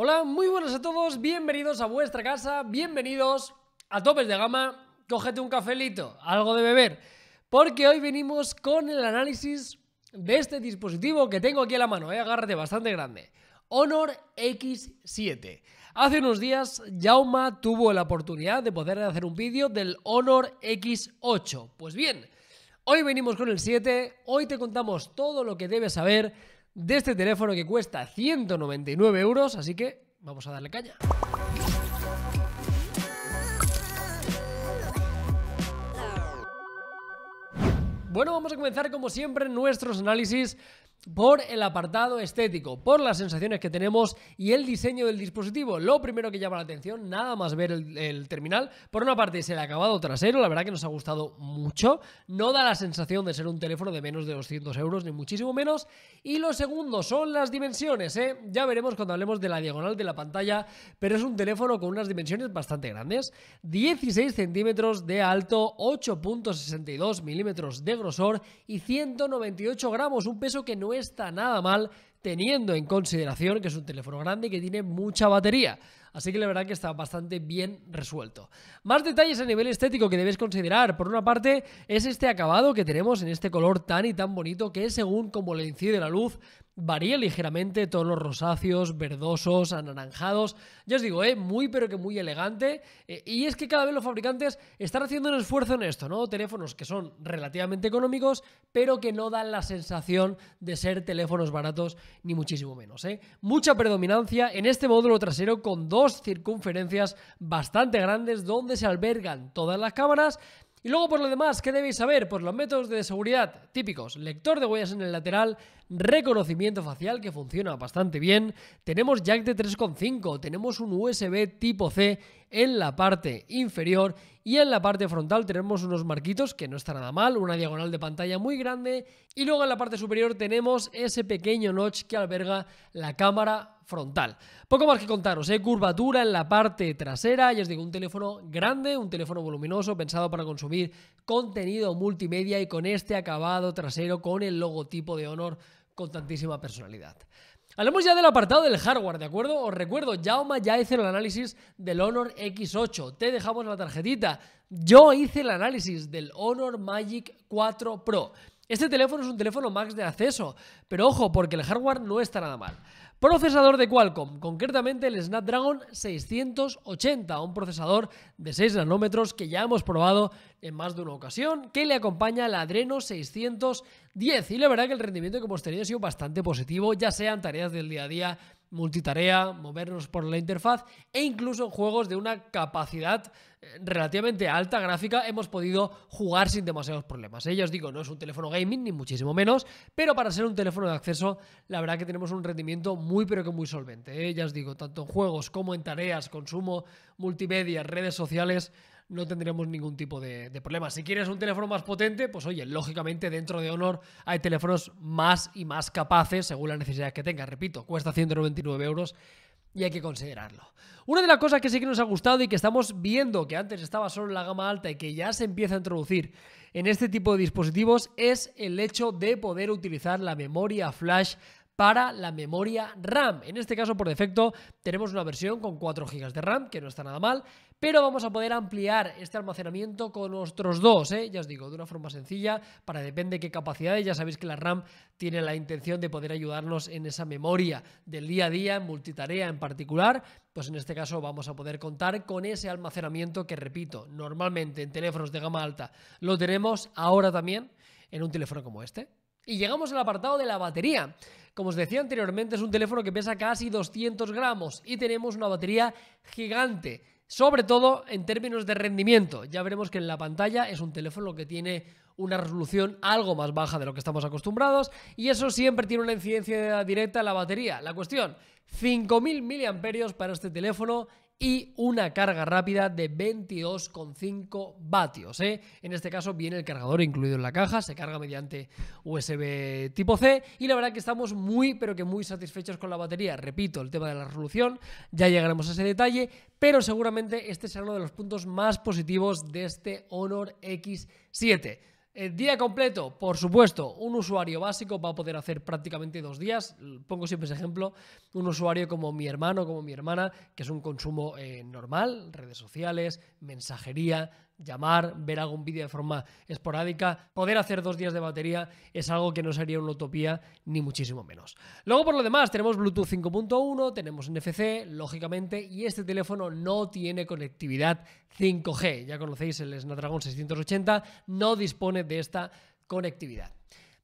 Hola, muy buenas a todos, bienvenidos a vuestra casa, bienvenidos a Topes de Gama, cógete un cafelito, algo de beber, porque hoy venimos con el análisis de este dispositivo que tengo aquí a la mano, eh, agárrate, bastante grande, Honor X7. Hace unos días, Jauma tuvo la oportunidad de poder hacer un vídeo del Honor X8. Pues bien, hoy venimos con el 7, hoy te contamos todo lo que debes saber de este teléfono que cuesta 199 euros, así que vamos a darle caña. Bueno, vamos a comenzar como siempre nuestros análisis por el apartado estético, por las sensaciones que tenemos y el diseño del dispositivo. Lo primero que llama la atención, nada más ver el, terminal, por una parte es el acabado trasero, la verdad que nos ha gustado mucho, no da la sensación de ser un teléfono de menos de 200 euros, ni muchísimo menos. Y lo segundo son las dimensiones, ¿eh? ya veremos cuando hablemos de la diagonal de la pantalla, pero es un teléfono con unas dimensiones bastante grandes, 16 centímetros de alto, 8.62 milímetros de grosor y 198 gramos, un peso que no es está nada mal teniendo en consideración que es un teléfono grande y que tiene mucha batería. Así que la verdad que está bastante bien resuelto. Más detalles a nivel estético que debes considerar. Por una parte, es este acabado que tenemos en este color tan y tan bonito que según como le incide la luz Varía ligeramente, todos los rosáceos, verdosos, anaranjados. Ya os digo, ¿eh? muy pero que muy elegante. Eh, y es que cada vez los fabricantes están haciendo un esfuerzo en esto, ¿no? Teléfonos que son relativamente económicos, pero que no dan la sensación de ser teléfonos baratos, ni muchísimo menos. ¿eh? Mucha predominancia en este módulo trasero con dos circunferencias bastante grandes donde se albergan todas las cámaras y luego por lo demás, ¿qué debéis saber? por pues los métodos de seguridad típicos, lector de huellas en el lateral, reconocimiento facial que funciona bastante bien, tenemos jack de 3.5, tenemos un USB tipo C, en la parte inferior y en la parte frontal tenemos unos marquitos que no está nada mal, una diagonal de pantalla muy grande y luego en la parte superior tenemos ese pequeño notch que alberga la cámara frontal. Poco más que contaros, ¿eh? curvatura en la parte trasera, y os digo, un teléfono grande, un teléfono voluminoso pensado para consumir contenido multimedia y con este acabado trasero con el logotipo de Honor con tantísima personalidad. Hablemos ya del apartado del hardware, ¿de acuerdo? Os recuerdo, Jauma ya hizo el análisis del Honor X8. Te dejamos la tarjetita. Yo hice el análisis del Honor Magic 4 Pro. Este teléfono es un teléfono max de acceso, pero ojo, porque el hardware no está nada mal. Procesador de Qualcomm, concretamente el Snapdragon 680, un procesador de 6 nanómetros que ya hemos probado en más de una ocasión, que le acompaña la Adreno 610. Y la verdad que el rendimiento que hemos tenido ha sido bastante positivo, ya sean tareas del día a día multitarea, movernos por la interfaz e incluso en juegos de una capacidad eh, relativamente alta gráfica hemos podido jugar sin demasiados problemas. Eh, ya os digo, no es un teléfono gaming, ni muchísimo menos, pero para ser un teléfono de acceso, la verdad que tenemos un rendimiento muy, pero que muy solvente. ellas eh, Ya os digo, tanto en juegos como en tareas, consumo multimedia, redes sociales, no tendremos ningún tipo de, problema. Si quieres un teléfono más potente, pues oye, lógicamente dentro de Honor hay teléfonos más y más capaces según las necesidades que tengas. Repito, cuesta 199 euros y hay que considerarlo. Una de las cosas que sí que nos ha gustado y que estamos viendo que antes estaba solo en la gama alta y que ya se empieza a introducir en este tipo de dispositivos es el hecho de poder utilizar la memoria flash para la memoria RAM. En este caso, por defecto, tenemos una versión con 4 GB de RAM, que no está nada mal, pero vamos a poder ampliar este almacenamiento con otros dos, ¿eh? ya os digo, de una forma sencilla, para depende qué capacidades. Ya sabéis que la RAM tiene la intención de poder ayudarnos en esa memoria del día a día, multitarea en particular, pues en este caso vamos a poder contar con ese almacenamiento que, repito, normalmente en teléfonos de gama alta lo tenemos ahora también en un teléfono como este. Y llegamos al apartado de la batería. Como os decía anteriormente, es un teléfono que pesa casi 200 gramos y tenemos una batería gigante, sobre todo en términos de rendimiento. Ya veremos que en la pantalla es un teléfono que tiene una resolución algo más baja de lo que estamos acostumbrados y eso siempre tiene una incidencia directa en la batería. La cuestión, 5.000 miliamperios para este teléfono y una carga rápida de 22,5 vatios. ¿eh? En este caso viene el cargador incluido en la caja, se carga mediante USB tipo C y la verdad que estamos muy pero que muy satisfechos con la batería. Repito, el tema de la resolución, ya llegaremos a ese detalle, pero seguramente este será uno de los puntos más positivos de este Honor X7. El día completo, por supuesto, un usuario básico va a poder hacer prácticamente dos días. Pongo siempre ese ejemplo, un usuario como mi hermano, como mi hermana, que es un consumo eh, normal, redes sociales, mensajería, llamar, ver algún vídeo de forma esporádica, poder hacer dos días de batería es algo que no sería una utopía ni muchísimo menos. Luego por lo demás tenemos Bluetooth 5.1, tenemos NFC, lógicamente, y este teléfono no tiene conectividad 5G. Ya conocéis el Snapdragon 680, no dispone de esta conectividad.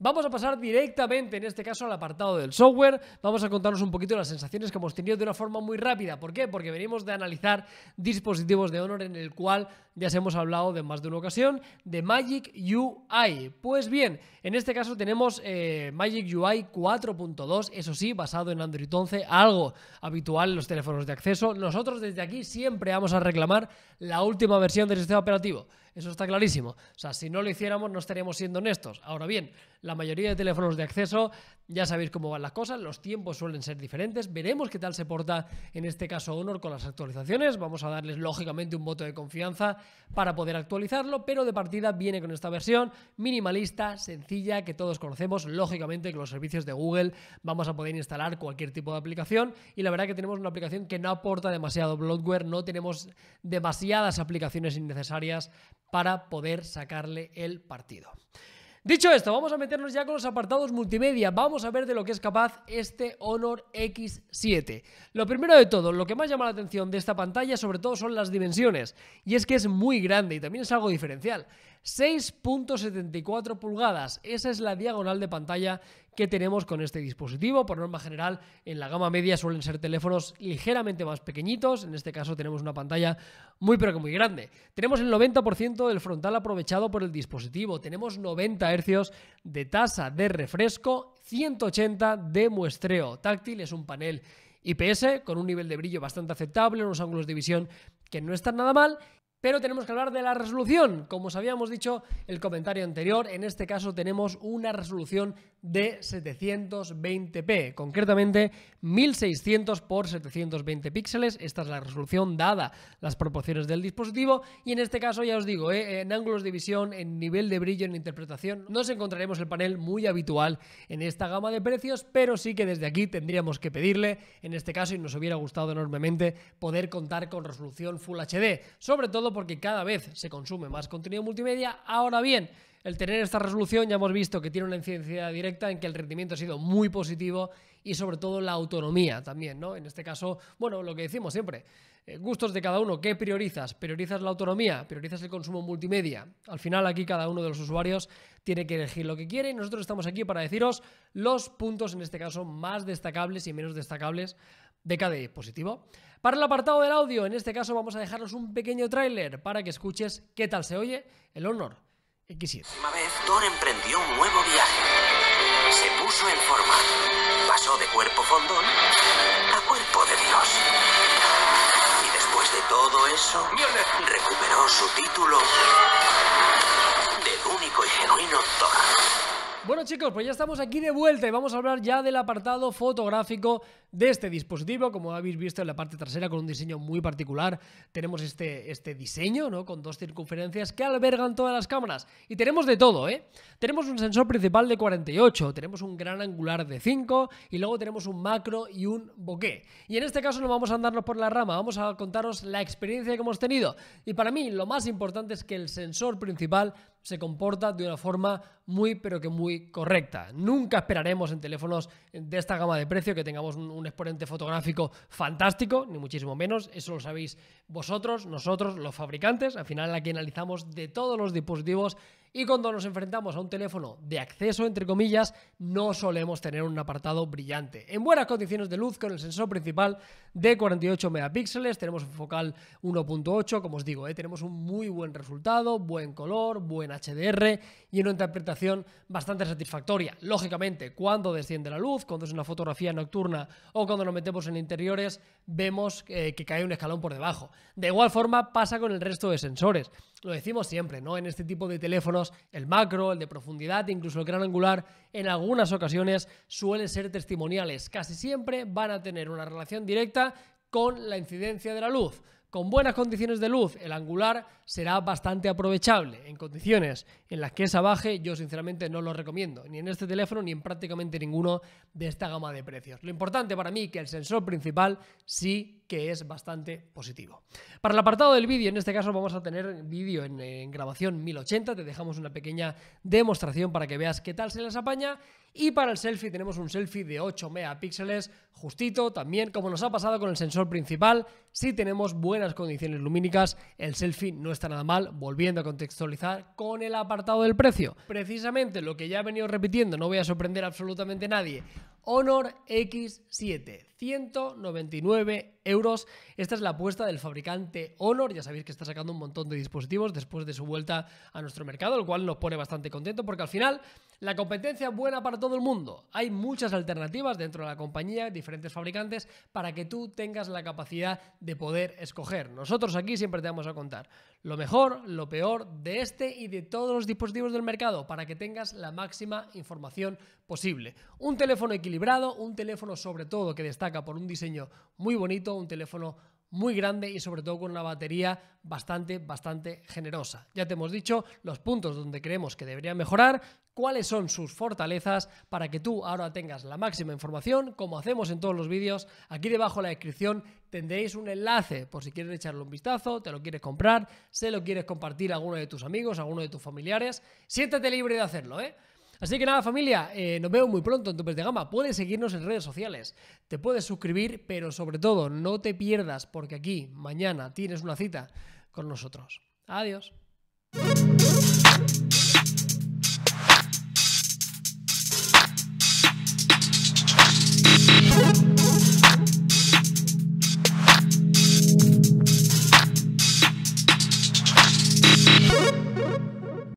Vamos a pasar directamente, en este caso, al apartado del software. Vamos a contarnos un poquito las sensaciones que hemos tenido de una forma muy rápida. ¿Por qué? Porque venimos de analizar dispositivos de Honor en el cual ya se hemos hablado de más de una ocasión, de Magic UI. Pues bien, en este caso tenemos eh, Magic UI 4.2, eso sí, basado en Android 11, algo habitual en los teléfonos de acceso. Nosotros desde aquí siempre vamos a reclamar la última versión del sistema operativo. Eso está clarísimo. O sea, si no lo hiciéramos no estaríamos siendo honestos. Ahora bien, la mayoría de teléfonos de acceso ya sabéis cómo van las cosas, los tiempos suelen ser diferentes. Veremos qué tal se porta en este caso Honor con las actualizaciones. Vamos a darles lógicamente un voto de confianza para poder actualizarlo, pero de partida viene con esta versión minimalista, sencilla, que todos conocemos. Lógicamente que los servicios de Google vamos a poder instalar cualquier tipo de aplicación y la verdad que tenemos una aplicación que no aporta demasiado bloatware, no tenemos demasiadas aplicaciones innecesarias para poder sacarle el partido. Dicho esto, vamos a meternos ya con los apartados multimedia. Vamos a ver de lo que es capaz este Honor X7. Lo primero de todo, lo que más llama la atención de esta pantalla sobre todo son las dimensiones. Y es que es muy grande y también es algo diferencial. 6.74 pulgadas. Esa es la diagonal de pantalla que tenemos con este dispositivo. Por norma general, en la gama media suelen ser teléfonos ligeramente más pequeñitos. En este caso tenemos una pantalla muy pero que muy grande. Tenemos el 90% del frontal aprovechado por el dispositivo. Tenemos 90 Hz de tasa de refresco, 180 de muestreo. Táctil es un panel IPS con un nivel de brillo bastante aceptable, unos ángulos de visión que no están nada mal pero tenemos que hablar de la resolución. Como os habíamos dicho el comentario anterior, en este caso tenemos una resolución de 720p, concretamente 1600 x 720 píxeles. Esta es la resolución dada las proporciones del dispositivo. Y en este caso, ya os digo, eh, en ángulos de visión, en nivel de brillo, en interpretación, nos encontraremos el panel muy habitual en esta gama de precios, pero sí que desde aquí tendríamos que pedirle, en este caso, y nos hubiera gustado enormemente, poder contar con resolución Full HD, sobre todo porque cada vez se consume más contenido multimedia. Ahora bien, el tener esta resolución ya hemos visto que tiene una incidencia directa en que el rendimiento ha sido muy positivo y sobre todo la autonomía también, ¿no? En este caso, bueno, lo que decimos siempre, eh, gustos de cada uno, ¿qué priorizas? ¿Priorizas la autonomía? ¿Priorizas el consumo multimedia? Al final aquí cada uno de los usuarios tiene que elegir lo que quiere y nosotros estamos aquí para deciros los puntos, en este caso, más destacables y menos destacables de cada dispositivo. Para el apartado del audio, en este caso vamos a dejaros un pequeño tráiler para que escuches qué tal se oye el Honor X7. Una vez, Thor emprendió un nuevo viaje. Se puso en forma. Pasó de cuerpo fondón a cuerpo de Dios. Y después de todo eso, recuperó su título de único y genuino Thor. Bueno chicos, pues ya estamos aquí de vuelta y vamos a hablar ya del apartado fotográfico de este dispositivo. Como habéis visto en la parte trasera con un diseño muy particular, tenemos este, este diseño ¿no? con dos circunferencias que albergan todas las cámaras. Y tenemos de todo, ¿eh? Tenemos un sensor principal de 48, tenemos un gran angular de 5 y luego tenemos un macro y un bokeh. Y en este caso no vamos a andarnos por la rama, vamos a contaros la experiencia que hemos tenido. Y para mí lo más importante es que el sensor principal se comporta de una forma muy pero que muy correcta. Nunca esperaremos en teléfonos de esta gama de precio que tengamos un, exponente fotográfico fantástico, ni muchísimo menos. Eso lo sabéis vosotros, nosotros, los fabricantes. Al final aquí analizamos de todos los dispositivos y cuando nos enfrentamos a un teléfono de acceso, entre comillas, no solemos tener un apartado brillante. En buenas condiciones de luz, con el sensor principal de 48 megapíxeles, tenemos un focal 1.8, como os digo, ¿eh? tenemos un muy buen resultado, buen color, buen HDR y una interpretación bastante satisfactoria. Lógicamente, cuando desciende la luz, cuando es una fotografía nocturna o cuando nos metemos en interiores, vemos eh, que cae un escalón por debajo. De igual forma pasa con el resto de sensores lo decimos siempre, ¿no? En este tipo de teléfonos, el macro, el de profundidad, incluso el gran angular, en algunas ocasiones suelen ser testimoniales. Casi siempre van a tener una relación directa con la incidencia de la luz. Con buenas condiciones de luz, el angular será bastante aprovechable. En condiciones en las que esa baje, yo sinceramente no lo recomiendo, ni en este teléfono ni en prácticamente ninguno de esta gama de precios. Lo importante para mí que el sensor principal sí que es bastante positivo. Para el apartado del vídeo, en este caso vamos a tener vídeo en, grabación 1080, te dejamos una pequeña demostración para que veas qué tal se les apaña. Y para el selfie tenemos un selfie de 8 megapíxeles, justito también, como nos ha pasado con el sensor principal, si sí tenemos buena las condiciones lumínicas, el selfie no está nada mal, volviendo a contextualizar con el apartado del precio. Precisamente lo que ya he venido repitiendo, no voy a sorprender a absolutamente nadie. Honor X7, 199 euros. Esta es la apuesta del fabricante Honor. Ya sabéis que está sacando un montón de dispositivos después de su vuelta a nuestro mercado, lo cual nos pone bastante contento porque al final la competencia es buena para todo el mundo. Hay muchas alternativas dentro de la compañía, diferentes fabricantes, para que tú tengas la capacidad de poder escoger. Nosotros aquí siempre te vamos a contar lo mejor, lo peor de este y de todos los dispositivos del mercado para que tengas la máxima información posible. Un teléfono equilibrado, un teléfono sobre todo que destaca por un diseño muy bonito, un teléfono muy grande y sobre todo con una batería bastante, bastante generosa. Ya te hemos dicho los puntos donde creemos que debería mejorar, cuáles son sus fortalezas para que tú ahora tengas la máxima información, como hacemos en todos los vídeos. Aquí debajo en la descripción tendréis un enlace por si quieres echarle un vistazo, te lo quieres comprar, se lo quieres compartir a alguno de tus amigos, a alguno de tus familiares. Siéntate libre de hacerlo, ¿eh? Así que nada, familia, eh, nos vemos muy pronto en Topes de Gama. Puedes seguirnos en redes sociales, te puedes suscribir, pero sobre todo no te pierdas porque aquí mañana tienes una cita con nosotros. Adiós.